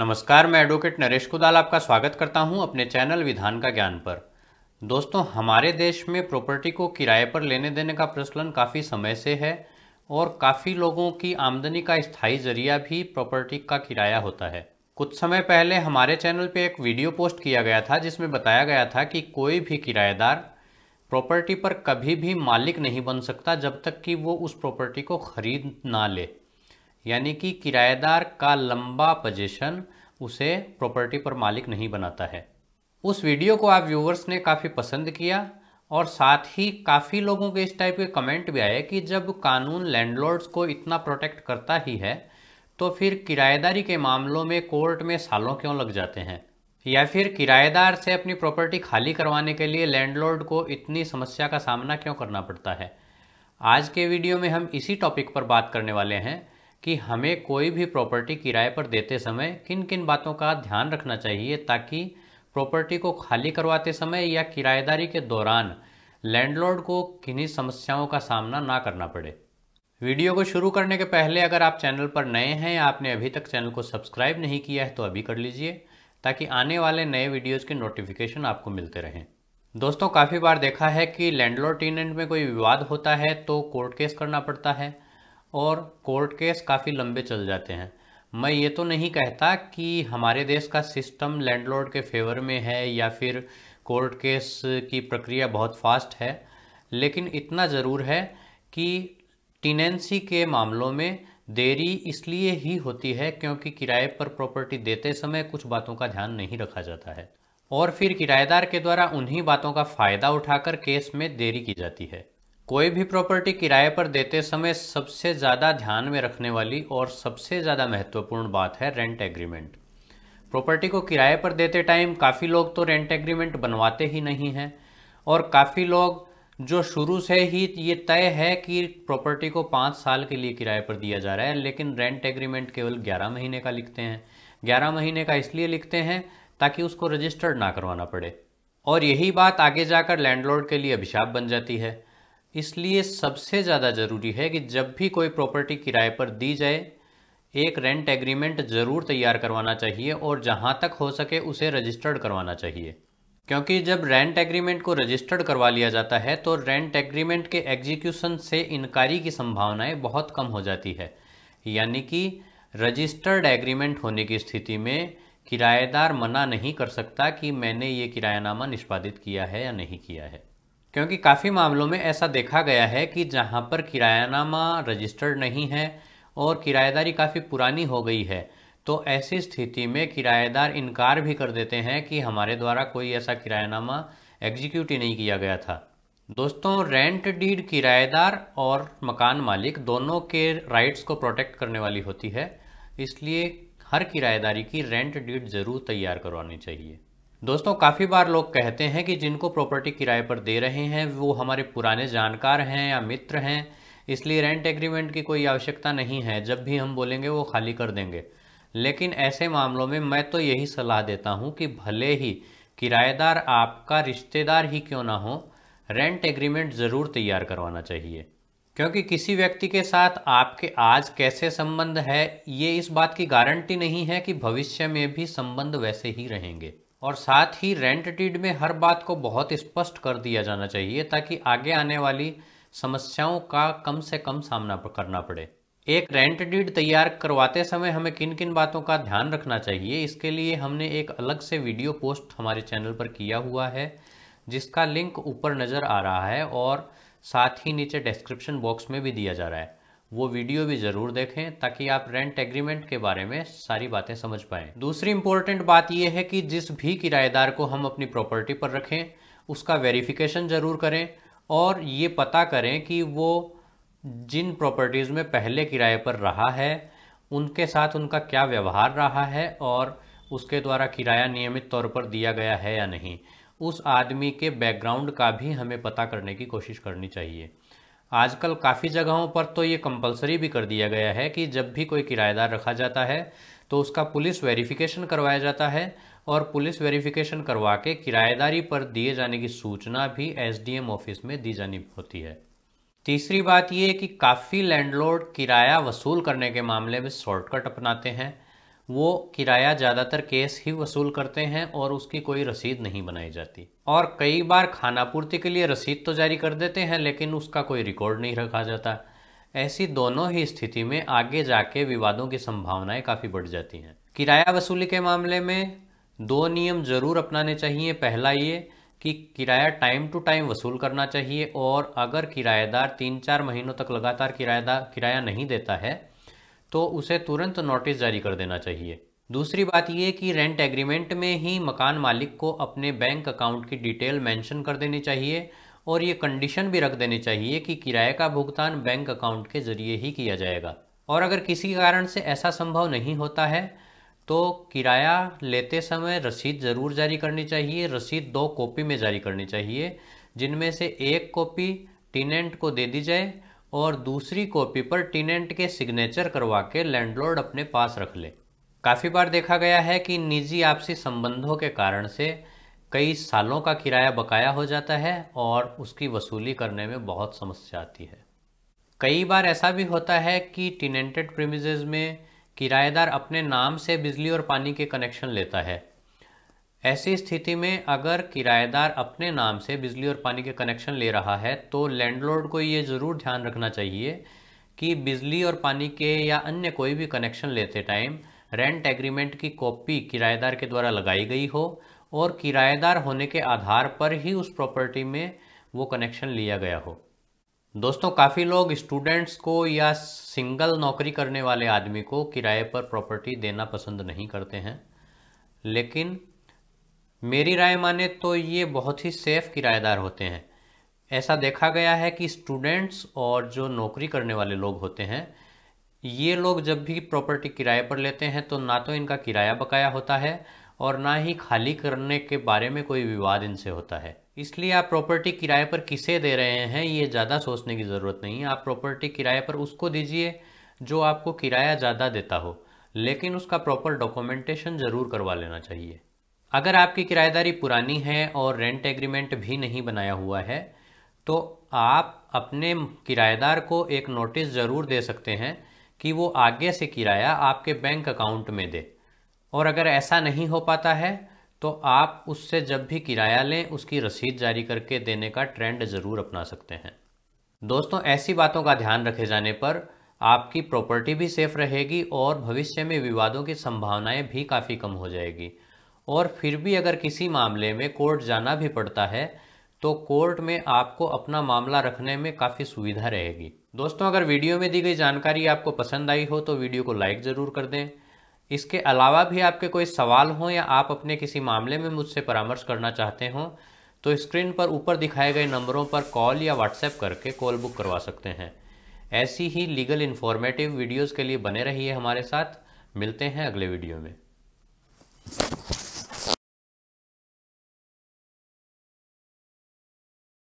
नमस्कार मैं एडवोकेट नरेश कुदाल आपका स्वागत करता हूं अपने चैनल विधान का ज्ञान पर दोस्तों हमारे देश में प्रॉपर्टी को किराए पर लेने देने का प्रचलन काफ़ी समय से है और काफ़ी लोगों की आमदनी का स्थायी जरिया भी प्रॉपर्टी का किराया होता है कुछ समय पहले हमारे चैनल पर एक वीडियो पोस्ट किया गया था जिसमें बताया गया था कि कोई भी किराएदार प्रॉपर्टी पर कभी भी मालिक नहीं बन सकता जब तक कि वो उस प्रॉपर्टी को खरीद ना ले यानी कि किराएदार का लंबा पोजीशन उसे प्रॉपर्टी पर मालिक नहीं बनाता है उस वीडियो को आप व्यूवर्स ने काफ़ी पसंद किया और साथ ही काफ़ी लोगों के इस टाइप के कमेंट भी आए कि जब कानून लैंडलॉर्ड्स को इतना प्रोटेक्ट करता ही है तो फिर किराएदारी के मामलों में कोर्ट में सालों क्यों लग जाते हैं या फिर किराएदार से अपनी प्रॉपर्टी खाली करवाने के लिए लैंडलॉर्ड को इतनी समस्या का सामना क्यों करना पड़ता है आज के वीडियो में हम इसी टॉपिक पर बात करने वाले हैं कि हमें कोई भी प्रॉपर्टी किराए पर देते समय किन किन बातों का ध्यान रखना चाहिए ताकि प्रॉपर्टी को खाली करवाते समय या किराएदारी के दौरान लैंडलॉर्ड को किन्हीं समस्याओं का सामना ना करना पड़े वीडियो को शुरू करने के पहले अगर आप चैनल पर नए हैं आपने अभी तक चैनल को सब्सक्राइब नहीं किया है तो अभी कर लीजिए ताकि आने वाले नए वीडियोज़ के नोटिफिकेशन आपको मिलते रहें दोस्तों काफ़ी बार देखा है कि लैंडलॉर्ड टीनेंट में कोई विवाद होता है तो कोर्ट केस करना पड़ता है और कोर्ट केस काफ़ी लंबे चल जाते हैं मैं ये तो नहीं कहता कि हमारे देश का सिस्टम लैंडलॉर्ड के फेवर में है या फिर कोर्ट केस की प्रक्रिया बहुत फास्ट है लेकिन इतना ज़रूर है कि टीनेंसी के मामलों में देरी इसलिए ही होती है क्योंकि किराए पर प्रॉपर्टी देते समय कुछ बातों का ध्यान नहीं रखा जाता है और फिर किराएदार के द्वारा उन्हीं बातों का फ़ायदा उठाकर केस में देरी की जाती है कोई भी प्रॉपर्टी किराए पर देते समय सबसे ज़्यादा ध्यान में रखने वाली और सबसे ज़्यादा महत्वपूर्ण बात है रेंट एग्रीमेंट प्रॉपर्टी को किराए पर देते टाइम काफ़ी लोग तो रेंट एग्रीमेंट बनवाते ही नहीं हैं और काफ़ी लोग जो शुरू से ही ये तय है कि प्रॉपर्टी को पाँच साल के लिए किराए पर दिया जा रहा है लेकिन रेंट एग्रीमेंट केवल ग्यारह महीने का लिखते हैं ग्यारह महीने का इसलिए लिखते हैं ताकि उसको रजिस्टर्ड ना करवाना पड़े और यही बात आगे जाकर लैंडलॉर्ड के लिए अभिशाप बन जाती है इसलिए सबसे ज़्यादा ज़रूरी है कि जब भी कोई प्रॉपर्टी किराए पर दी जाए एक रेंट एग्रीमेंट ज़रूर तैयार करवाना चाहिए और जहाँ तक हो सके उसे रजिस्टर्ड करवाना चाहिए क्योंकि जब रेंट एग्रीमेंट को रजिस्टर्ड करवा लिया जाता है तो रेंट एग्रीमेंट के एग्जीक्यूशन से इनकारी की संभावनाएं बहुत कम हो जाती है यानी कि रजिस्टर्ड एग्रीमेंट होने की स्थिति में किराएदार मना नहीं कर सकता कि मैंने ये किरायानामा निष्पादित किया है या नहीं किया है क्योंकि काफ़ी मामलों में ऐसा देखा गया है कि जहाँ पर किरायानामा रजिस्टर्ड नहीं है और किराएदारी काफ़ी पुरानी हो गई है तो ऐसी स्थिति में किराएदार इनकार भी कर देते हैं कि हमारे द्वारा कोई ऐसा किरायानामा एग्जीक्यूट ही नहीं किया गया था दोस्तों रेंट डीड किराएदार और मकान मालिक दोनों के राइट्स को प्रोटेक्ट करने वाली होती है इसलिए हर किराएदारी की रेंट डीड ज़रूर तैयार करवानी चाहिए दोस्तों काफ़ी बार लोग कहते हैं कि जिनको प्रॉपर्टी किराए पर दे रहे हैं वो हमारे पुराने जानकार हैं या मित्र हैं इसलिए रेंट एग्रीमेंट की कोई आवश्यकता नहीं है जब भी हम बोलेंगे वो खाली कर देंगे लेकिन ऐसे मामलों में मैं तो यही सलाह देता हूँ कि भले ही किराएदार आपका रिश्तेदार ही क्यों ना हो रेंट एग्रीमेंट ज़रूर तैयार करवाना चाहिए क्योंकि किसी व्यक्ति के साथ आपके आज कैसे संबंध है ये इस बात की गारंटी नहीं है कि भविष्य में भी संबंध वैसे ही रहेंगे और साथ ही रेंट डीड में हर बात को बहुत स्पष्ट कर दिया जाना चाहिए ताकि आगे आने वाली समस्याओं का कम से कम सामना करना पड़े एक रेंट डीड तैयार करवाते समय हमें किन किन बातों का ध्यान रखना चाहिए इसके लिए हमने एक अलग से वीडियो पोस्ट हमारे चैनल पर किया हुआ है जिसका लिंक ऊपर नज़र आ रहा है और साथ ही नीचे डिस्क्रिप्शन बॉक्स में भी दिया जा रहा है वो वीडियो भी जरूर देखें ताकि आप रेंट एग्रीमेंट के बारे में सारी बातें समझ पाएँ दूसरी इंपॉर्टेंट बात यह है कि जिस भी किराएदार को हम अपनी प्रॉपर्टी पर रखें उसका वेरिफिकेशन ज़रूर करें और ये पता करें कि वो जिन प्रॉपर्टीज़ में पहले किराए पर रहा है उनके साथ उनका क्या व्यवहार रहा है और उसके द्वारा किराया नियमित तौर पर दिया गया है या नहीं उस आदमी के बैकग्राउंड का भी हमें पता करने की कोशिश करनी चाहिए आजकल काफ़ी जगहों पर तो ये कंपलसरी भी कर दिया गया है कि जब भी कोई किराएदार रखा जाता है तो उसका पुलिस वेरिफिकेशन करवाया जाता है और पुलिस वेरिफिकेशन करवा के किराएदारी पर दिए जाने की सूचना भी एसडीएम ऑफिस में दी जानी होती है तीसरी बात ये कि काफ़ी लैंडलॉर्ड किराया वसूल करने के मामले में शॉर्टकट अपनाते हैं वो किराया ज़्यादातर केस ही वसूल करते हैं और उसकी कोई रसीद नहीं बनाई जाती और कई बार खानापूर्ति के लिए रसीद तो जारी कर देते हैं लेकिन उसका कोई रिकॉर्ड नहीं रखा जाता ऐसी दोनों ही स्थिति में आगे जाके विवादों की संभावनाएं काफ़ी बढ़ जाती हैं किराया वसूली के मामले में दो नियम ज़रूर अपनाने चाहिए पहला ये कि किराया टाइम टू टाइम वसूल करना चाहिए और अगर किराएदार तीन चार महीनों तक लगातार किराया किराया नहीं देता है तो उसे तुरंत नोटिस जारी कर देना चाहिए दूसरी बात यह कि रेंट एग्रीमेंट में ही मकान मालिक को अपने बैंक अकाउंट की डिटेल मेंशन कर देनी चाहिए और ये कंडीशन भी रख देनी चाहिए कि किराए का भुगतान बैंक अकाउंट के जरिए ही किया जाएगा और अगर किसी कारण से ऐसा संभव नहीं होता है तो किराया लेते समय रसीद ज़रूर जारी करनी चाहिए रसीद दो कॉपी में जारी करनी चाहिए जिनमें से एक कॉपी टीनेंट को दे दी जाए और दूसरी कॉपी पर टीनेंट के सिग्नेचर करवा के लैंडलॉर्ड अपने पास रख ले काफ़ी बार देखा गया है कि निजी आपसी संबंधों के कारण से कई सालों का किराया बकाया हो जाता है और उसकी वसूली करने में बहुत समस्या आती है कई बार ऐसा भी होता है कि टीनेंटेड प्रीमिजेज में किराएदार अपने नाम से बिजली और पानी के कनेक्शन लेता है ऐसी स्थिति में अगर किराएदार अपने नाम से बिजली और पानी के कनेक्शन ले रहा है तो लैंडलॉर्ड को ये ज़रूर ध्यान रखना चाहिए कि बिजली और पानी के या अन्य कोई भी कनेक्शन लेते टाइम रेंट एग्रीमेंट की कॉपी किराएदार के द्वारा लगाई गई हो और किराएदार होने के आधार पर ही उस प्रॉपर्टी में वो कनेक्शन लिया गया हो दोस्तों काफ़ी लोग स्टूडेंट्स को या सिंगल नौकरी करने वाले आदमी को किराए पर प्रॉपर्टी देना पसंद नहीं करते हैं लेकिन मेरी राय माने तो ये बहुत ही सेफ किराएदार होते हैं ऐसा देखा गया है कि स्टूडेंट्स और जो नौकरी करने वाले लोग होते हैं ये लोग जब भी प्रॉपर्टी किराए पर लेते हैं तो ना तो इनका किराया बकाया होता है और ना ही खाली करने के बारे में कोई विवाद इनसे होता है इसलिए आप प्रॉपर्टी किराए पर किसे दे रहे हैं ये ज़्यादा सोचने की ज़रूरत नहीं है आप प्रॉपर्टी किराए पर उसको दीजिए जो आपको किराया ज़्यादा देता हो लेकिन उसका प्रॉपर डॉक्यूमेंटेशन ज़रूर करवा लेना चाहिए अगर आपकी किराएदारी पुरानी है और रेंट एग्रीमेंट भी नहीं बनाया हुआ है तो आप अपने किराएदार को एक नोटिस ज़रूर दे सकते हैं कि वो आगे से किराया आपके बैंक अकाउंट में दे और अगर ऐसा नहीं हो पाता है तो आप उससे जब भी किराया लें उसकी रसीद जारी करके देने का ट्रेंड ज़रूर अपना सकते हैं दोस्तों ऐसी बातों का ध्यान रखे जाने पर आपकी प्रॉपर्टी भी सेफ रहेगी और भविष्य में विवादों की संभावनाएं भी काफ़ी कम हो जाएगी और फिर भी अगर किसी मामले में कोर्ट जाना भी पड़ता है तो कोर्ट में आपको अपना मामला रखने में काफ़ी सुविधा रहेगी दोस्तों अगर वीडियो में दी गई जानकारी आपको पसंद आई हो तो वीडियो को लाइक ज़रूर कर दें इसके अलावा भी आपके कोई सवाल हो या आप अपने किसी मामले में मुझसे परामर्श करना चाहते हों तो स्क्रीन पर ऊपर दिखाए गए नंबरों पर कॉल या व्हाट्सएप करके कॉल बुक करवा सकते हैं ऐसी ही लीगल इन्फॉर्मेटिव वीडियोज़ के लिए बने रहिए हमारे साथ मिलते हैं अगले वीडियो में